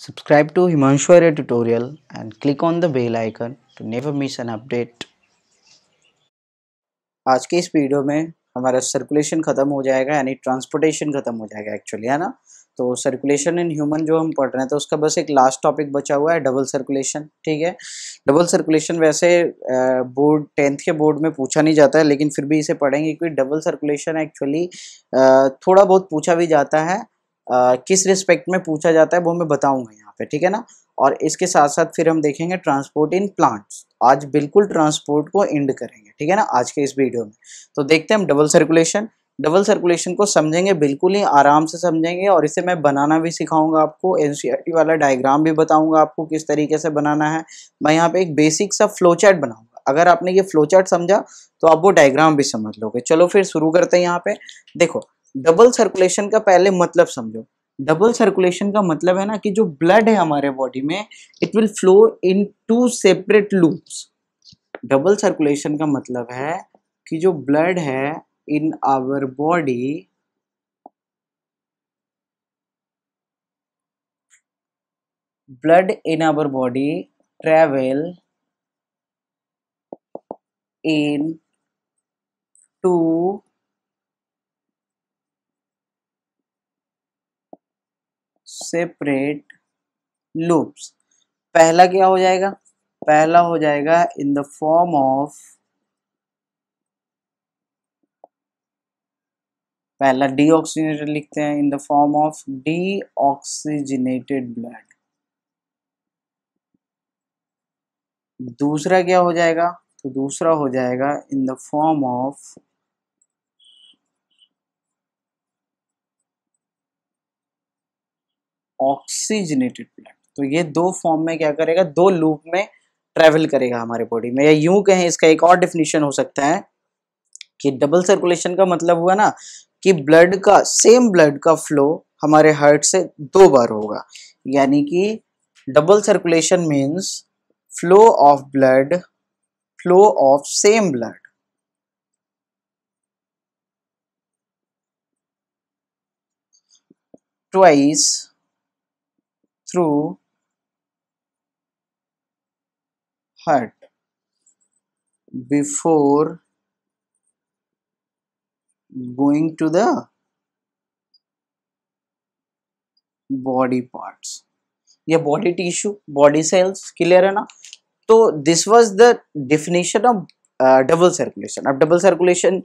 Subscribe to Himanshu Arya tutorial and click on the bell icon to never miss an update. आज के इस video में हमारा circulation ख़त्म हो जाएगा यानी ट्रांसपोर्टेशन ख़त्म हो जाएगा एक्चुअली है ना तो सर्कुलेशन इन ह्यूमन जो हम पढ़ रहे हैं तो उसका बस एक लास्ट टॉपिक बचा हुआ है डबल सर्कुलेशन ठीक है डबल सर्कुलेशन वैसे बोर्ड टेंथ के बोर्ड में पूछा नहीं जाता है लेकिन फिर भी इसे पढ़ेंगे क्योंकि डबल सर्कुलेशन एक्चुअली थोड़ा बहुत पूछा भी जाता है आ, किस रिस्पेक्ट में पूछा जाता है वो मैं बताऊंगा यहाँ पे ठीक है ना और इसके साथ साथ फिर हम देखेंगे ट्रांसपोर्ट इन प्लांट्स आज बिल्कुल ट्रांसपोर्ट को एंड करेंगे ठीक है ना आज के इस वीडियो में तो देखते हैं हम डबल सर्कुलेशन डबल सर्कुलेशन को समझेंगे बिल्कुल ही आराम से समझेंगे और इसे मैं बनाना भी सिखाऊंगा आपको एन e वाला डायग्राम भी बताऊंगा आपको किस तरीके से बनाना है मैं यहाँ पे एक बेसिक सा फ्लो चार्ट बनाऊंगा अगर आपने ये फ्लो चार्ट समझा तो आप वो डायग्राम भी समझ लोगे चलो फिर शुरू करते हैं यहाँ पे देखो डबल सर्कुलेशन का पहले मतलब समझो डबल सर्कुलेशन का मतलब है ना कि जो ब्लड है हमारे बॉडी में it will flow in two separate loops double circulation का मतलब है कि जो ब्लड है in our body blood in our body travel in two separate loops पहला क्या हो जाएगा पहला हो जाएगा इन द फॉर्म ऑफ पहला डीऑक्सीजनेटेड लिखते हैं in the form of deoxygenated blood दूसरा क्या हो जाएगा तो दूसरा हो जाएगा in the form of oxygenated blood तो ये दो फॉर्म में क्या करेगा दो लूप में ट्रेवल करेगा हमारे बॉडी में या यूं कहें इसका एक और डेफिनेशन हो सकता है कि डबल सर्कुलेशन का मतलब हुआ ना कि ब्लड का सेम ब्लड का फ्लो हमारे हार्ट से दो बार होगा यानी कि double circulation means flow of blood flow of same blood twice through heart before going to the body parts yeah body tissue body cells clear hai so this was the definition of uh, double circulation of double circulation.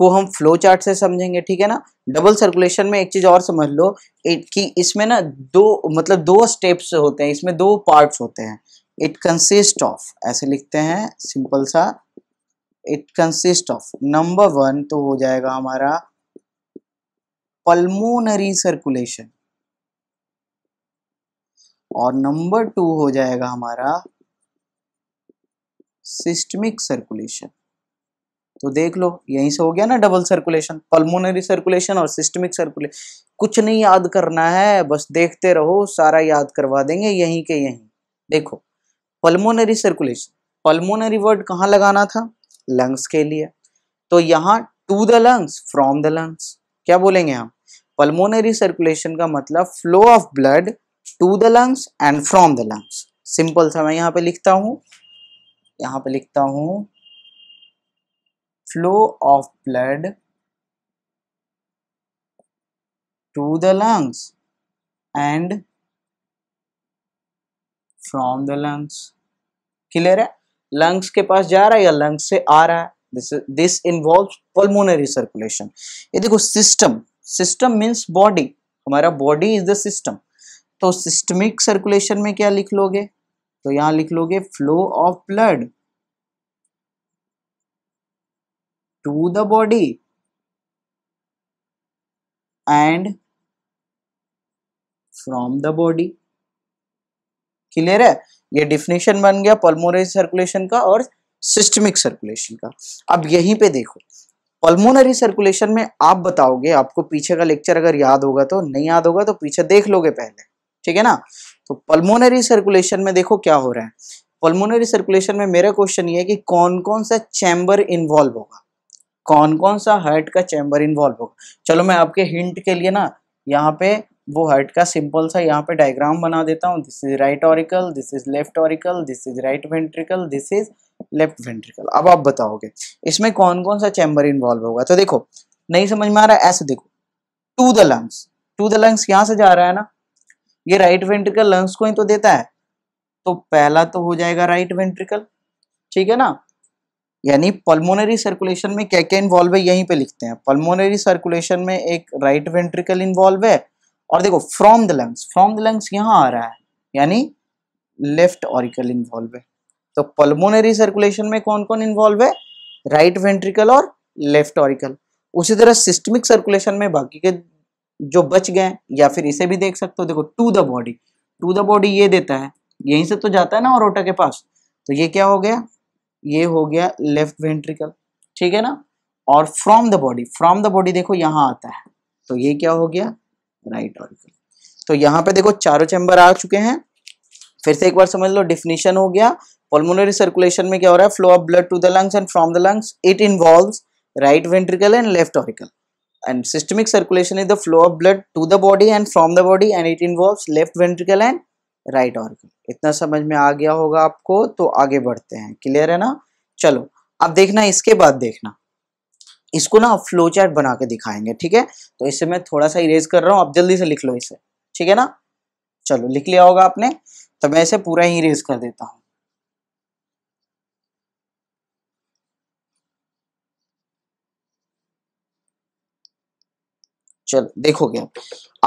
को हम flow chart से समझेंगे ठीक है ना double circulation में एक चीज और समझ लो कि इसमें ना दो मतलब दो स्टेप्स होते हैं इसमें दो पार्ट्स होते हैं इट कंसिस्ट ऑफ ऐसे लिखते हैं सिंपल सा it consist of number one तो हो जाएगा हमारा पल्मोनरी सर्कुलेशन और नंबर टू हो जाएगा हमारा सिस्टमिक सर्कुलेशन तो देख लो यहीं से हो गया ना डबल सर्कुलेशन पल्मोनरी सर्कुलेशन और सिस्टमिक सर्कुलेशन कुछ नहीं याद करना है बस देखते रहो सारा याद करवा देंगे यहीं के यहीं देखो पल्मोनरी सर्कुलेशन पल्मोनरी वर्ड कहाँ लगाना था लंग्स के लिए तो यहाँ to the lungs from the lungs क्या बोलेंगे हम पल्मोनरी सर्कुलेशन का मतलब flow of blood to the lungs and from the lungs simple सा मैं यहाँ पे लिखता हूँ यहाँ पे लिखता हूँ flow of blood to the lungs and from the lungs clear है लंग्स के पास जा रहा है या लंग्स से आ रहा है this this involve pulmonary circulation ये देखो सिस्टम सिस्टम मीन्स बॉडी हमारा बॉडी इज द सिस्टम तो सिस्टमिक सर्कुलेशन में क्या लिख लोगे तो यहां लिख लोगे flow of blood to the body and from the body clear है ये डिफिनेशन बन गया पल्मोनरी सर्कुलेशन का और सिस्टमिक सर्कुलेशन का अब यहीं पे देखो पल्मोनरी सर्कुलेशन में आप बताओगे आपको पीछे का लेक्चर अगर याद होगा तो नहीं याद होगा तो पीछे देख लोगे पहले ठीक है ना तो पल्मोनरी सर्कुलेशन में देखो क्या हो रहा है पल्मोनरी सर्कुलेशन में मेरा क्वेश्चन ये है कि कौन कौन सा चैम्बर इन्वॉल्व होगा कौन कौन सा हर्ट का चैम्बर इन्वॉल्व होगा चलो मैं आपके हिंट के लिए ना यहाँ पे वो हर्ट का सिंपल सा यहाँ पे डायग्राम बना देता हूँ this is right auricle this is left auricle this is right ventricle this is left ventricle अब आप बताओगे इसमें कौन कौन सा चैम्बर इन्वॉल्व होगा तो देखो नहीं समझ में आ रहा है ऐसे देखो to the lungs to the lungs यहाँ से जा रहा है ना ये राइट वेंट्रिकल लंग्स को ही तो देता है तो पहला तो हो जाएगा राइट वेंट्रिकल ठीक है ना यानी पल्मोनरी सर्कुलेशन में क्या क्या इन्वॉल्व है यहीं पे लिखते हैं पल्मोनरी सर्कुलेशन में एक राइट वेंट्रिकल इन्वॉल्व है और देखो from the lungs from the lungs यहाँ आ रहा है यानी लेफ्ट ऑरिकल इन्वॉल्व है तो पल्मोनरी सर्कुलेशन में कौन कौन इन्वॉल्व है राइट वेंट्रिकल और लेफ्ट ऑरिकल उसी तरह सिस्टमिक सर्कुलेशन में बाकी के जो बच गए या फिर इसे भी देख सकते हो देखो to the body to the body ये देता है यहीं से तो जाता है ना और के पास तो ये क्या हो गया ये हो गया लेफ्ट वेंट्रिकल ठीक है ना और from the body from the body देखो यहाँ आता है तो ये क्या हो गया राइट right ऑरिकल तो यहाँ पे देखो चारों चैम्बर आ चुके हैं फिर से एक बार समझ लो डिफिनेशन हो गया पल्मोनरी सर्कुलेशन में क्या हो रहा है flow of blood to the lungs and from the lungs it involve right ventricle and left auricle and systemic circulation is the flow of blood to the body and from the body and it involve left ventricle and right organ इतना समझ में आ गया होगा आपको तो आगे बढ़ते हैं क्लियर है ना चलो अब देखना इसके बाद देखना इसको ना फ्लो चार्ट बना के दिखाएंगे ठीक है तो इसे मैं थोड़ा सा इरेज कर रहा हूँ आप जल्दी से लिख लो इसे ठीक है ना चलो लिख लिया होगा आपने तो मैं इसे पूरा ही इरेज कर देता हूँ चलो देखोगे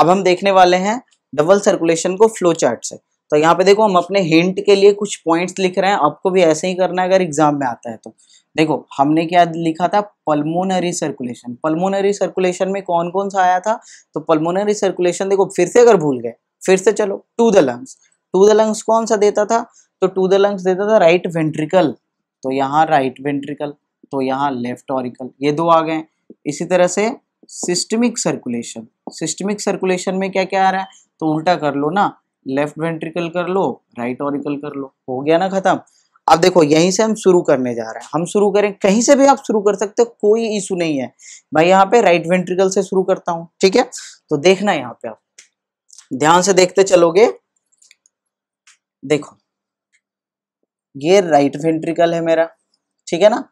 अब हम देखने वाले हैं डबल सर्कुलेशन को फ्लो चार्ट से तो यहाँ पे देखो हम अपने हिंट के लिए कुछ पॉइंट्स लिख रहे हैं आपको भी ऐसे ही करना है अगर एग्जाम में आता है तो देखो हमने क्या लिखा था पल्मोनरी सर्कुलेशन पल्मोनरी सर्कुलेशन में कौन कौन सा आया था तो पल्मोनरी सर्कुलेशन देखो फिर से अगर भूल गए फिर से चलो to the lungs to the lungs कौन सा देता था तो टू द लंग्स देता था राइट वेंट्रिकल तो यहाँ राइट वेंट्रिकल तो यहाँ लेफ्ट ऑरिकल ये दो आ गए इसी तरह से सिस्टमिक सर्कुलेशन सिस्टमिक सर्कुलेशन में क्या क्या आ रहा है तो उल्टा कर लो ना लेफ्ट वेंट्रिकल कर लो राइट ऑरिकल कर लो हो गया ना खत्म अब देखो यहीं से हम शुरू करने जा रहे हैं हम शुरू करें कहीं से भी आप शुरू कर सकते हो कोई इशू नहीं है मैं यहाँ पे राइट वेंट्रिकल से शुरू करता हूँ ठीक है तो देखना यहाँ पे आप ध्यान से देखते चलोगे देखो ये राइट वेंट्रिकल है मेरा ठीक है ना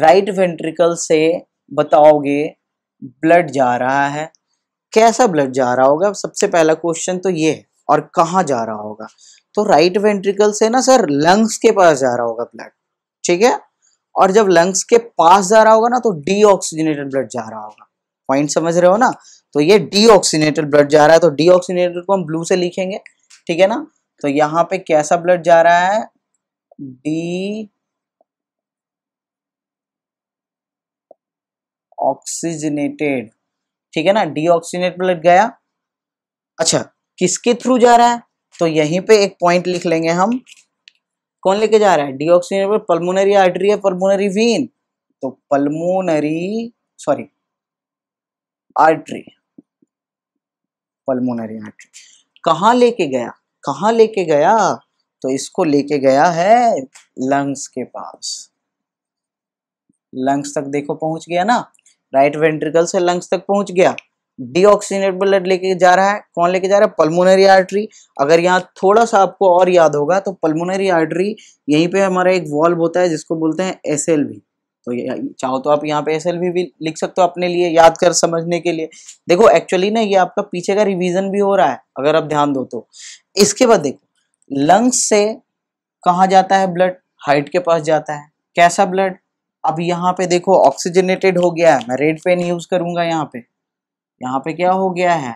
राइट वेंट्रिकल से बताओगे ब्लड जा रहा है कैसा ब्लड जा रहा होगा सबसे पहला क्वेश्चन तो ये है और कहाँ जा रहा होगा तो राइट वेंट्रिकल से ना सर लंग्स के पास जा रहा होगा ब्लड ठीक है और जब लंग्स के पास जा रहा होगा ना तो डीऑक्सीजनेटेड ब्लड जा रहा होगा पॉइंट समझ रहे हो ना तो ये ऑक्सीनेटेड ब्लड जा रहा है तो ऑक्सीनेटेड को हम ब्लू से लिखेंगे ठीक है ना तो यहाँ पे कैसा ब्लड जा रहा है डी ऑक्सीजनेटेड ठीक है ना डीऑक्सीनेट प्लेट गया अच्छा किसके थ्रू जा रहा है तो यहीं पे एक पॉइंट लिख लेंगे हम कौन लेके जा रहा है डीऑक्सीनेबल पल्मोनरी आर्टरी है पल्मोनरी वीन तो pulmonary sorry artery pulmonary artery कहा लेके गया कहा लेके गया तो इसको लेके गया है लंग्स के पास लंग्स तक देखो पहुंच गया ना राइट वेंट्रिकल से लंग्स तक पहुंच गया डिऑक्सीनेट ब्लड लेके जा रहा है कौन लेके जा रहा है पल्मोनरी आर्टरी अगर यहाँ थोड़ा सा आपको और याद होगा तो पल्मोनरी आर्टरी यहीं पे हमारा एक वॉल्व होता है जिसको बोलते हैं एस तो चाहो तो आप यहाँ पे एस भी लिख सकते हो अपने लिए याद कर समझने के लिए देखो एक्चुअली ना ये आपका पीछे का रिविजन भी हो रहा है अगर आप ध्यान दो तो इसके बाद देखो लंग्स से कहाँ जाता है ब्लड हाइट के पास जाता है कैसा ब्लड अब यहाँ पे देखो ऑक्सीजनेटेड हो गया है मैं रेड पेन यूज करूंगा यहाँ पे यहाँ पे क्या हो गया है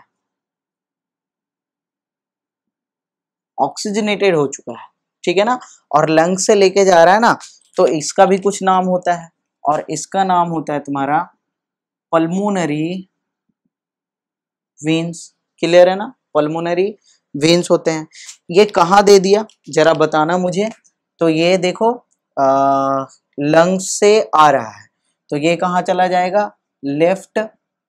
ऑक्सीजनेटेड हो चुका है ठीक है ना और लंग से लेके जा रहा है ना तो इसका भी कुछ नाम होता है और इसका नाम होता है तुम्हारा पल्मोनरी वेन्स क्लियर है ना पल्मोनरी वेन्स होते हैं ये कहाँ दे दिया जरा बताना मुझे तो ये देखो आ, लंग्स से आ रहा है तो ये कहाँ चला जाएगा लेफ्ट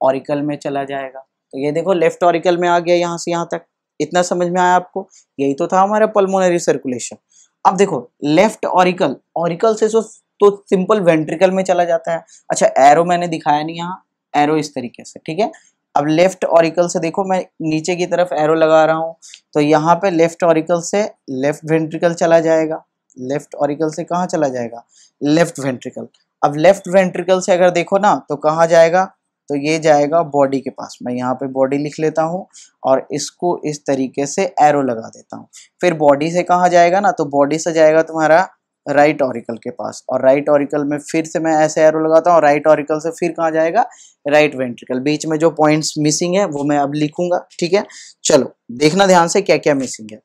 ऑरिकल में चला जाएगा तो ये देखो लेफ्ट ऑरिकल में आ गया यहाँ से यहाँ तक इतना समझ में आया आपको यही तो था हमारा पल्मोनरी सर्कुलेशन अब देखो लेफ्ट ऑरिकल ऑरिकल से सो तो सिंपल वेंट्रिकल में चला जाता है अच्छा एरो मैंने दिखाया नहीं यहाँ एरो इस तरीके से ठीक है अब लेफ्ट ऑरिकल से देखो मैं नीचे की तरफ एरो लगा रहा हूँ तो यहाँ पे लेफ्ट ऑरिकल से लेफ्ट वेंट्रिकल चला जाएगा लेफ्ट ऑरिकल से कहाँ चला जाएगा लेफ्ट वेंट्रिकल अब लेफ्ट वेंट्रिकल से अगर देखो ना तो कहाँ जाएगा तो ये जाएगा बॉडी के पास मैं यहाँ पे बॉडी लिख लेता हूँ और इसको इस तरीके से एरो लगा देता हूँ फिर बॉडी से कहाँ जाएगा ना तो बॉडी से जाएगा तुम्हारा राइट ऑरिकल के पास और राइट ऑरिकल में फिर से मैं ऐसे एरो लगाता हूँ राइट ऑरिकल से फिर कहाँ जाएगा राइट वेंट्रिकल बीच में जो पॉइंट्स मिसिंग है वो मैं अब लिखूंगा ठीक है चलो देखना ध्यान से क्या क्या मिसिंग है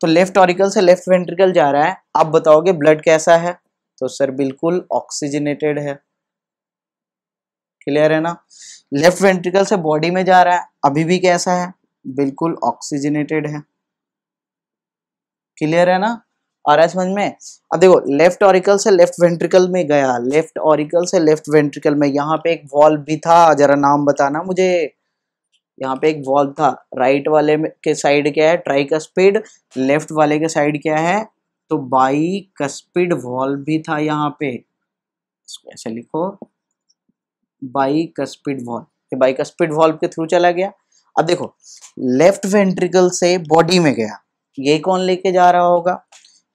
तो लेफ्ट ऑरिकल से लेफ्ट वेंट्रिकल जा रहा है आप बताओगे ब्लड कैसा है तो सर बिल्कुल ऑक्सीजनेटेड है क्लियर है ना लेफ्ट वेंट्रिकल से बॉडी में जा रहा है अभी भी कैसा है बिल्कुल ऑक्सीजनेटेड है क्लियर है ना आ रहा है समझ में अब देखो लेफ्ट ऑरिकल से लेफ्ट वेंट्रिकल में गया लेफ्ट ऑरिकल से लेफ्ट वेंट्रिकल में यहाँ पे एक वॉल्व भी था जरा नाम बताना मुझे यहाँ पे एक वॉल्व था राइट वाले के साइड क्या है ट्राई का स्पीड लेफ्ट वाले के साइड क्या है तो बाई कस्पिड वॉल्व भी था यहाँ पे ऐसे लिखो bicuspid valve bicuspid valve के थ्रू चला गया अब देखो लेफ्ट वेंट्रिकल से बॉडी में गया ये कौन लेके जा रहा होगा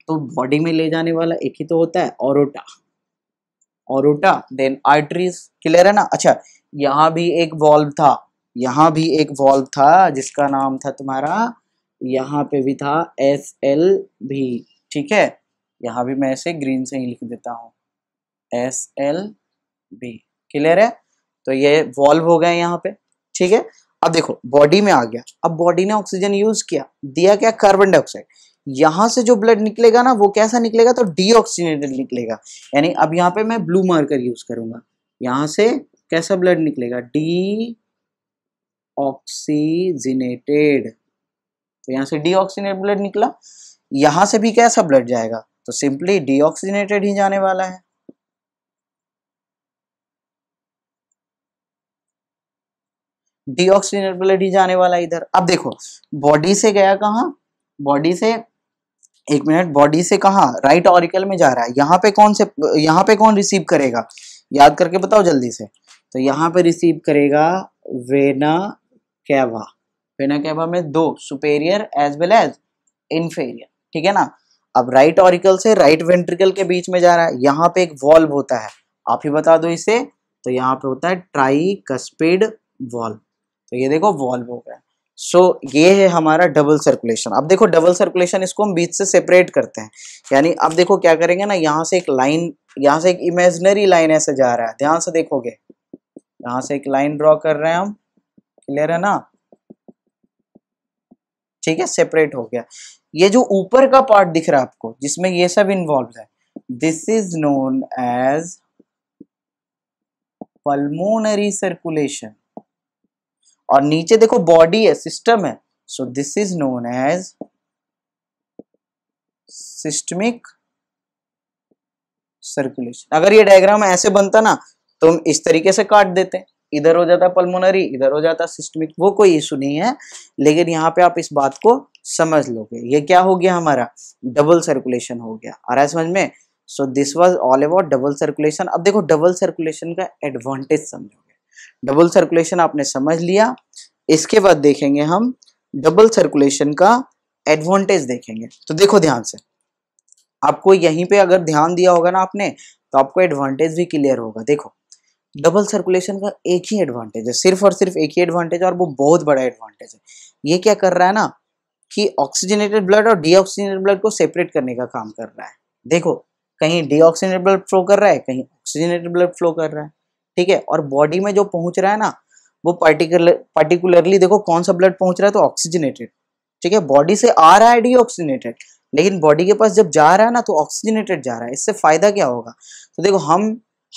तो बॉडी में ले जाने वाला एक ही तो होता है aorta aorta then arteries clear है ना अच्छा यहाँ भी एक वॉल्व था यहाँ भी एक वॉल्व था जिसका नाम था तुम्हारा यहाँ पे भी था एस एल भी ठीक है यहाँ भी मैं ऐसे ग्रीन से ही लिख देता हूँ एस एल बी क्लियर है तो ये वॉल्व हो गए यहाँ पे ठीक है अब देखो बॉडी में आ गया अब बॉडी ने ऑक्सीजन यूज किया दिया क्या कार्बन डाइऑक्साइड यहां से जो ब्लड निकलेगा ना वो कैसा निकलेगा तो डीऑक्सीजनेटेड निकलेगा यानी अब यहाँ पे मैं ब्लू मार्कर यूज करूंगा यहाँ से कैसा ब्लड निकलेगा डी ऑक्सीजिनेटेड तो यहाँ से डीऑक्सीजनेट ब्लड निकला यहां से भी कैसा ब्लड जाएगा तो सिंपली डीऑक्सीजनेटेड ही जाने वाला है डीऑक्सीजनेट ब्लड ही जाने वाला इधर अब देखो बॉडी से गया कहा बॉडी से एक मिनट बॉडी से कहा राइट ऑरिकल में जा रहा है यहाँ पे कौन से यहाँ पे कौन रिसीव करेगा याद करके बताओ जल्दी से तो यहाँ पे रिसीव करेगा वेना कैवा बिना कैवा में दो superior as well as inferior ठीक है ना अब राइट ऑरिकल से राइट वेंट्रिकल के बीच में जा रहा है यहाँ पे एक वॉल्व होता है आप ही बता दो इसे तो यहाँ पे होता है ट्राई कस्पिड वॉल्व तो ये देखो वॉल्व हो गया सो so, ये है हमारा डबल सर्कुलेशन अब देखो डबल सर्कुलेशन इसको हम बीच से सेपरेट करते हैं यानी अब देखो क्या करेंगे ना यहाँ से एक लाइन यहाँ से एक इमेजनरी लाइन ऐसे जा रहा है ध्यान से देखोगे यहाँ से एक लाइन ड्रॉ कर रहे हैं हम क्लियर है ना ठीक है सेपरेट हो गया ये जो ऊपर का पार्ट दिख रहा है आपको जिसमें ये सब इन्वॉल्व है this is known as pulmonary circulation और नीचे देखो बॉडी है सिस्टम है so this is known as systemic circulation अगर ये डायग्राम ऐसे बनता ना तो हम इस तरीके से काट देते हैं इधर हो जाता पल्मोनरी इधर हो जाता सिस्टमिक वो कोई इशू नहीं है लेकिन यहाँ पे आप इस बात को समझ लोगे ये क्या हो गया हमारा डबल सर्कुलेशन हो गया आ रहा है समझ में so this was all about double circulation अब देखो डबल सर्कुलेशन का एडवांटेज समझोगे डबल सर्कुलेशन आपने समझ लिया इसके बाद देखेंगे हम डबल सर्कुलेशन का एडवांटेज देखेंगे तो देखो ध्यान से आपको यहीं पे अगर ध्यान दिया होगा ना आपने तो आपको एडवांटेज भी क्लियर होगा देखो डबल सर्कुलेशन का एक ही एडवांटेज है सिर्फ और सिर्फ एक ही एडवांटेज है और वो बहुत बड़ा एडवांटेज है ये क्या कर रहा है ना कि ऑक्सीजनेटेड ब्लड और डीऑक्सीजनेटेड ब्लड को सेपरेट करने का काम कर रहा है देखो कहीं डीऑक्सीजनेटेड ब्लड फ्लो कर रहा है कहीं ऑक्सीजनेटेड ब्लड फ्लो कर रहा है ठीक है और बॉडी में जो पहुंच रहा है ना वो पार्टिकुलर पार्टिकुलरली देखो कौन सा ब्लड पहुंच रहा है तो ऑक्सीजनेटेड ठीक है बॉडी से आ रहा है डीऑक्सीजनेटेड लेकिन बॉडी के पास जब जा रहा है ना तो ऑक्सीजनेटेड जा रहा है इससे फायदा क्या होगा तो देखो हम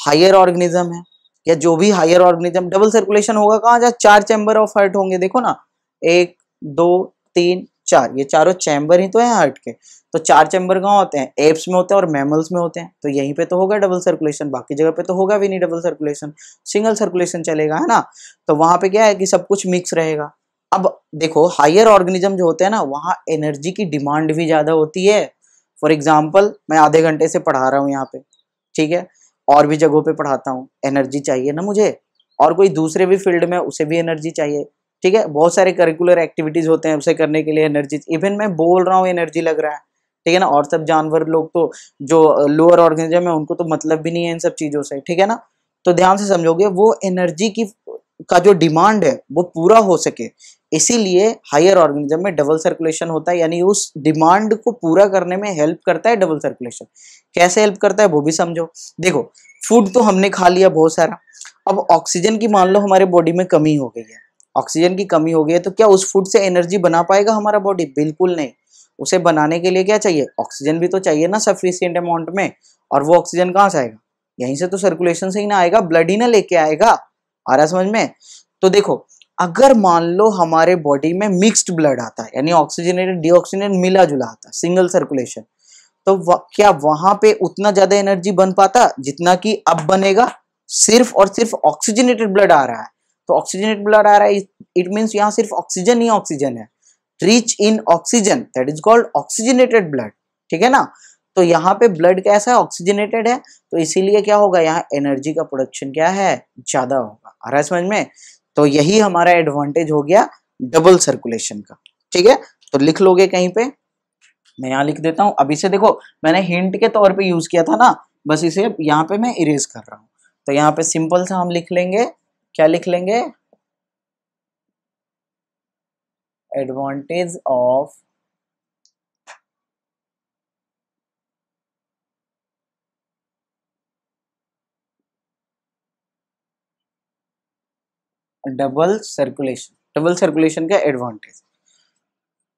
हायर ऑर्गेनिज्म है या जो भी हायर ऑर्गेनिज्म डबल सर्कुलेशन होगा कहाँ जहाँ चार चैम्बर ऑफ हर्ट होंगे देखो ना एक दो तीन चार ये चारों चैम्बर ही तो है हर्ट के तो चार चैम्बर कहाँ होते हैं एप्स में होते हैं और मैमल्स में होते हैं तो यहीं पे तो होगा डबल सर्कुलेशन बाकी जगह पे तो होगा भी नहीं डबल सर्कुलेशन सिंगल सर्कुलेशन चलेगा है ना तो वहां पे क्या है कि सब कुछ मिक्स रहेगा अब देखो हायर ऑर्गेनिज्म जो होते हैं ना वहाँ एनर्जी की डिमांड भी ज्यादा होती है फॉर एग्जाम्पल मैं आधे घंटे से पढ़ा रहा हूँ यहाँ पे ठीक है और भी जगहों पे पढ़ाता हूँ एनर्जी चाहिए ना मुझे और कोई दूसरे भी फील्ड में उसे भी एनर्जी चाहिए ठीक है बहुत सारे करिकुलर एक्टिविटीज़ होते हैं उसे करने के लिए एनर्जी इवन मैं बोल रहा हूँ एनर्जी लग रहा है ठीक है ना और सब जानवर लोग तो जो लोअर ऑर्गेनिजम है उनको तो मतलब भी नहीं है इन सब चीज़ों से ठीक है ना तो ध्यान से समझोगे वो एनर्जी की का जो डिमांड है वो पूरा हो सके इसीलिए हायर ऑर्गेनिज्म में डबल सर्कुलेशन होता है यानी उस डिमांड को पूरा करने में हेल्प करता है डबल सर्कुलेशन कैसे हेल्प करता है वो भी समझो देखो फूड तो हमने खा लिया बहुत सारा अब ऑक्सीजन की मान लो हमारे बॉडी में कमी हो गई है ऑक्सीजन की कमी हो गई है तो क्या उस फूड से एनर्जी बना पाएगा हमारा बॉडी बिल्कुल नहीं उसे बनाने के लिए क्या चाहिए ऑक्सीजन भी तो चाहिए ना सफिशियंट अमाउंट में और वो ऑक्सीजन कहाँ से आएगा यहीं से तो सर्कुलेशन से ही ना आएगा ब्लड ही ना लेके आएगा आ रहा समझ में तो देखो अगर मान लो हमारे बॉडी में मिक्स्ड ब्लड आता है यानी ऑक्सीजनेटेड डीऑक्सीजनेटेड मिला जुला आता है सिंगल सर्कुलेशन तो वा, क्या वहां पे उतना ज्यादा एनर्जी बन पाता जितना कि अब बनेगा सिर्फ और सिर्फ ऑक्सीजनेटेड ब्लड आ रहा है तो ऑक्सीजनेटेड ब्लड आ रहा है इट मीन्स यहाँ सिर्फ ऑक्सीजन ही ऑक्सीजन है rich in oxygen that is called oxygenated blood ठीक है ना तो यहाँ पे ब्लड कैसा है ऑक्सीजनेटेड है तो इसीलिए क्या होगा यहाँ एनर्जी का प्रोडक्शन क्या है ज्यादा होगा आ रहा है समझ में तो यही हमारा एडवांटेज हो गया डबल सर्कुलेशन का ठीक है तो लिख लोगे कहीं पे मैं यहां लिख देता हूं अभी से देखो मैंने हिंट के तौर पे यूज किया था ना बस इसे यहां पे मैं इरेज कर रहा हूं तो यहां पे सिंपल सा हम लिख लेंगे क्या लिख लेंगे advantage of double circulation double circulation का एडवांटेज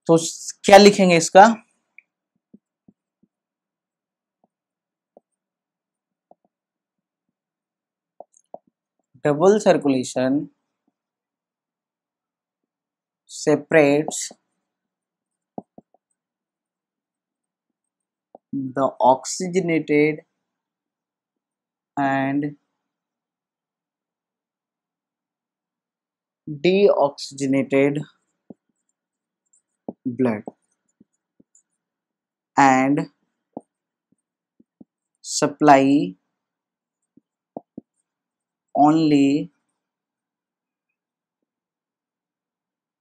तो क्या लिखेंगे इसका double circulation separate the oxygenated and deoxygenated blood and supply only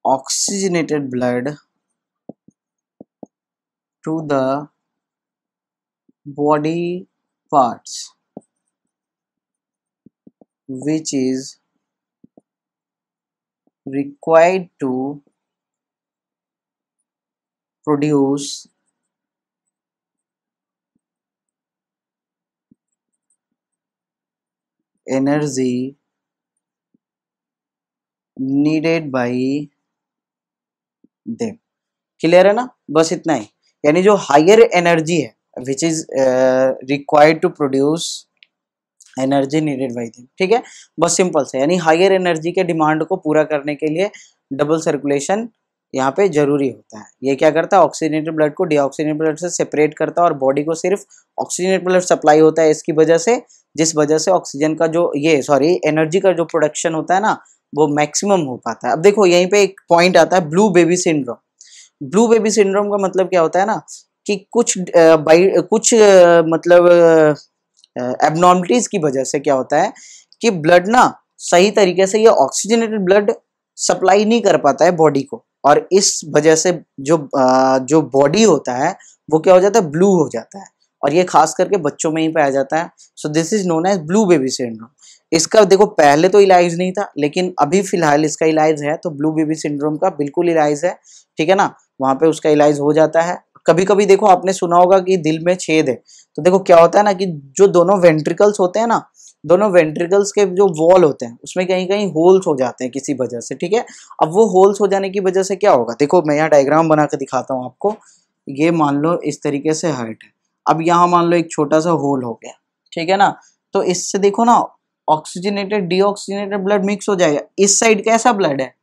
oxygenated blood to the body parts which is required to produce energy needed by them clear है ना बस इतना ही यानी जो हायर एनर्जी है which is required to produce energy needed by them ठीक है बस सिंपल से यानी हायर एनर्जी के डिमांड को पूरा करने के लिए डबल सर्कुलेशन यहाँ पे जरूरी होता है ये क्या करता है ऑक्सीजनेटेड ब्लड को डीऑक्सीजनेटेड ब्लड से सेपरेट करता है और बॉडी को सिर्फ ऑक्सीजनेटेड ब्लड सप्लाई होता है इसकी वजह से जिस वजह से ऑक्सीजन का जो ये सॉरी एनर्जी का जो प्रोडक्शन होता है ना वो मैक्सिमम हो पाता है अब देखो यहीं पे एक पॉइंट आता है blue baby syndrome blue baby syndrome का मतलब क्या होता है ना कि कुछ बाई कुछ मतलब एबनॉर्मलिटीज की वजह से क्या होता है कि ब्लड ना सही तरीके से ये ऑक्सीजनेटेड ब्लड सप्लाई नहीं कर पाता है बॉडी को और इस वजह से जो आ, जो बॉडी होता है वो क्या हो जाता है ब्लू हो जाता है और ये खास करके बच्चों में ही पाया जाता है so this is known as blue baby syndrome इसका देखो पहले तो इलाज नहीं था लेकिन अभी फिलहाल इसका इलाज है तो ब्लू बेबी सिंड्रोम का बिल्कुल इलाज है ठीक है ना वहाँ पे उसका इलाज हो जाता है कभी कभी देखो आपने सुना होगा कि दिल में छेद है तो देखो क्या होता है ना कि जो दोनों वेंट्रिकल्स होते हैं ना दोनों वेंट्रिकल्स के जो वॉल होते हैं उसमें कहीं कहीं होल्स हो जाते हैं किसी वजह से ठीक है अब वो होल्स हो जाने की वजह से क्या होगा देखो मैं यहाँ डायग्राम बना के दिखाता हूँ आपको ये मान लो इस तरीके से हर्ट है अब यहाँ मान लो एक छोटा सा होल हो गया ठीक है ना तो इससे देखो ना ऑक्सीजनेटेड डी ब्लड मिक्स हो जाएगा इस साइड कैसा ब्लड है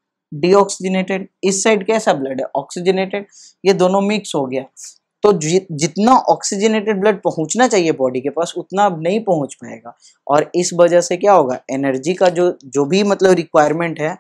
डीऑक्सीजनेटेड इस साइड कैसा ब्लड है ऑक्सीजनेटेड ये दोनों मिक्स हो गया तो जि, जितना ऑक्सीजनेटेड ब्लड पहुंचना चाहिए बॉडी के पास उतना अब नहीं पहुंच पाएगा और इस वजह से क्या होगा एनर्जी का जो जो भी मतलब रिक्वायरमेंट है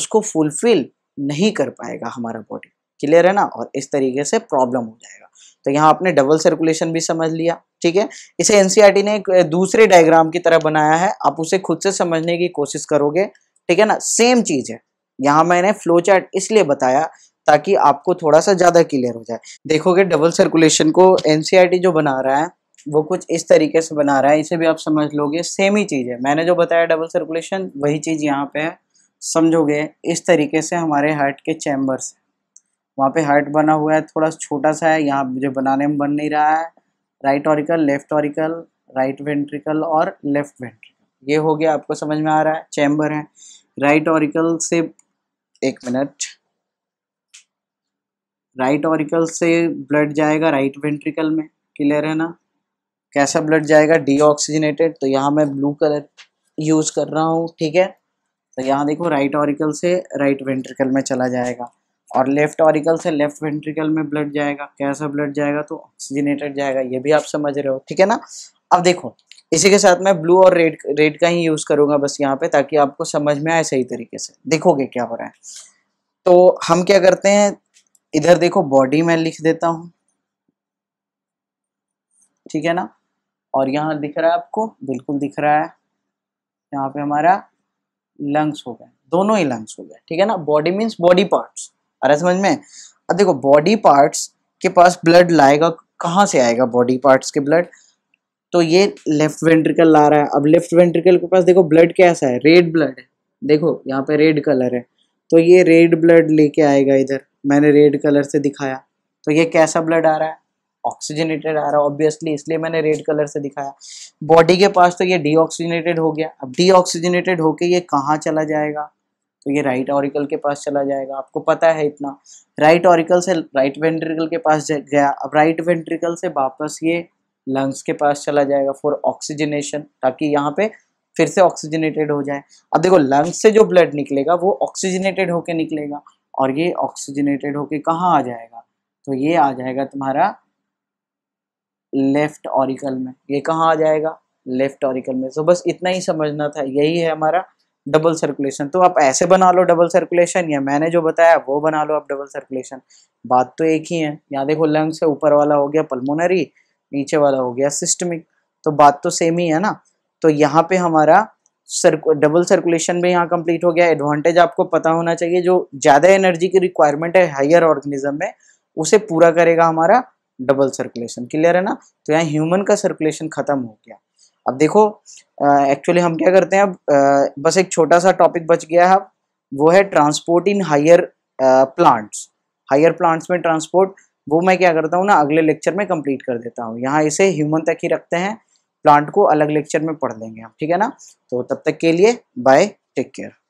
उसको फुलफिल नहीं कर पाएगा हमारा बॉडी क्लियर है ना और इस तरीके से प्रॉब्लम हो जाएगा तो यहाँ आपने डबल सर्कुलेशन भी समझ लिया ठीक है इसे एनसीईआरटी e ने एक दूसरे डायग्राम की तरह बनाया है आप उसे खुद से समझने की कोशिश करोगे ठीक है ना सेम चीज़ है यहाँ मैंने फ्लो चार्ट इसलिए बताया ताकि आपको थोड़ा सा ज़्यादा क्लियर हो जाए देखोगे डबल सर्कुलेशन को एन e जो बना रहा है वो कुछ इस तरीके से बना रहा है इसे भी आप समझ लोगे सेम ही चीज़ है मैंने जो बताया डबल सर्कुलेशन वही चीज़ यहाँ पे है समझोगे इस तरीके से हमारे हार्ट के चैम्बर्स वहाँ पे हार्ट बना हुआ है थोड़ा छोटा सा है यहाँ मुझे बनाने में बन नहीं रहा है right auricle left auricle right ventricle और लेफ्ट वेंट्रिकल ये हो गया आपको समझ में आ रहा है चैम्बर है राइट ऑरिकल से एक मिनट राइट ऑरिकल से ब्लड जाएगा राइट वेंट्रिकल में क्लियर है ना कैसा ब्लड जाएगा डीऑक्सीजनेटेड तो यहाँ मैं ब्लू कलर यूज़ कर रहा हूँ ठीक है तो यहाँ देखो राइट ऑरिकल से राइट वेंट्रिकल में चला जाएगा और लेफ्ट ऑरिकल से लेफ्ट वेंट्रिकल में ब्लड जाएगा कैसा ब्लड जाएगा तो ऑक्सीजनेटेड जाएगा ये भी आप समझ रहे हो ठीक है ना अब देखो इसी के साथ मैं ब्लू और रेड रेड का ही यूज़ करूंगा बस यहाँ पे ताकि आपको समझ में आए सही तरीके से देखोगे क्या हो रहा है तो हम क्या करते हैं इधर देखो बॉडी में लिख देता हूं ठीक है ना और यहाँ दिख रहा है आपको बिल्कुल दिख रहा है यहाँ पे हमारा लंग्स हो गया दोनों ही लंग्स हो गए ठीक है ना बॉडी मीन्स बॉडी पार्ट्स अरे समझ में अब देखो बॉडी पार्ट्स के पास ब्लड लाएगा कहाँ से आएगा बॉडी पार्ट्स के ब्लड तो ये लेफ्ट वेंट्रिकल आ रहा है अब लेफ्ट वेंट्रिकल के पास देखो ब्लड कैसा है रेड ब्लड है देखो यहाँ पे रेड कलर है तो ये रेड ब्लड लेके आएगा इधर मैंने रेड कलर से दिखाया तो ये कैसा ब्लड आ रहा है ऑक्सीजनेटेड आ रहा है ऑब्वियसली इसलिए मैंने रेड कलर से दिखाया बॉडी के पास तो ये डीऑक्सीजनेटेड हो गया अब डीऑक्सीजनेटेड होके ये कहाँ चला जाएगा तो ये राइट ऑरिकल के पास चला जाएगा आपको पता है इतना राइट ऑरिकल से राइट वेंट्रिकल के पास गया अब राइट वेंट्रिकल से वापस ये लंग्स के पास चला जाएगा फॉर ऑक्सीजनेशन ताकि यहाँ पे फिर से ऑक्सीजनेटेड हो जाए अब देखो लंग्स से जो ब्लड निकलेगा वो ऑक्सीजनेटेड होके निकलेगा और ये ऑक्सीजनेटेड होके कहाँ आ जाएगा तो ये आ जाएगा तुम्हारा लेफ्ट ऑरिकल में ये कहाँ आ जाएगा लेफ्ट ऑरिकल में सो बस इतना ही समझना था यही है हमारा डबल सर्कुलेशन तो आप ऐसे बना लो डबल सर्कुलेशन या मैंने जो बताया वो बना लो आप डबल सर्कुलेशन बात तो एक ही है यहाँ देखो लंग्स है ऊपर वाला हो गया पल्मोनरी नीचे वाला हो गया सिस्टमिक तो बात तो सेम ही है ना तो यहाँ पे हमारा सर्कु डबल सर्कुलेशन भी यहाँ कंप्लीट हो गया एडवांटेज आपको पता होना चाहिए जो ज़्यादा एनर्जी की रिक्वायरमेंट है हायर ऑर्गेनिज्म में उसे पूरा करेगा हमारा डबल सर्कुलेशन क्लियर है ना तो यहाँ ह्यूमन का सर्कुलेशन खत्म हो गया अब देखो एक्चुअली हम क्या करते हैं अब आ, बस एक छोटा सा टॉपिक बच गया है वो है transport in higher plants higher plants में ट्रांसपोर्ट वो मैं क्या करता हूँ ना अगले लेक्चर में कंप्लीट कर देता हूँ यहाँ इसे ह्यूमन तक ही रखते हैं प्लांट को अलग लेक्चर में पढ़ लेंगे हम ठीक है ना तो तब तक के लिए बाय टेक केयर